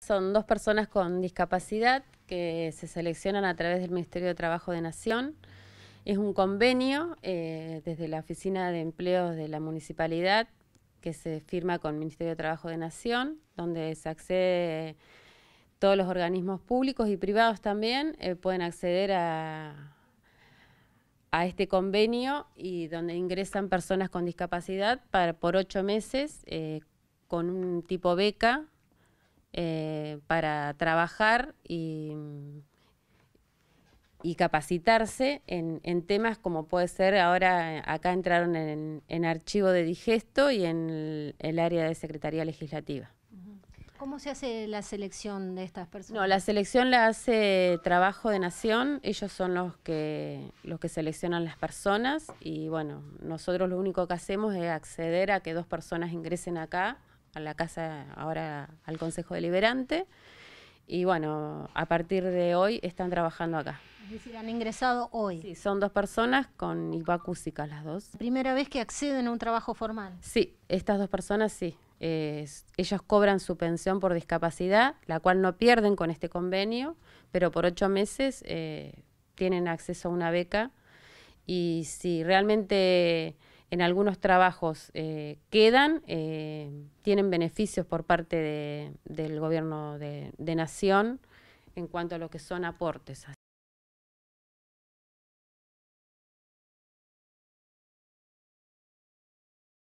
Son dos personas con discapacidad que se seleccionan a través del Ministerio de Trabajo de Nación. Es un convenio eh, desde la Oficina de Empleos de la Municipalidad que se firma con el Ministerio de Trabajo de Nación, donde se accede todos los organismos públicos y privados también eh, pueden acceder a, este convenio y donde ingresan personas con discapacidad por ocho meses eh, con un tipo beca eh, para trabajar y, y capacitarse en, temas como puede ser ahora, eh, acá entraron en, archivo de digesto y en el, área de Secretaría Legislativa. ¿Cómo se hace la selección de estas personas? No, la selección la hace Trabajo de Nación, ellos son los que, los que seleccionan las personas y bueno, nosotros lo único que hacemos es acceder a que dos personas ingresen acá a la casa, ahora al Consejo Deliberante. Y bueno, a partir de hoy están trabajando acá. Es decir, han ingresado hoy. Sí, son dos personas con hipoacúsica las dos. ¿Primera vez que acceden a un trabajo formal? Sí, estas dos personas sí. Ellas cobran su pensión por discapacidad, la cual no pierden con este convenio, pero por ocho meses eh, tienen acceso a una beca. Y si realmente en algunos trabajos eh, quedan, eh, tienen beneficios por parte del gobierno de, de, Nación en cuanto a lo que son aportes.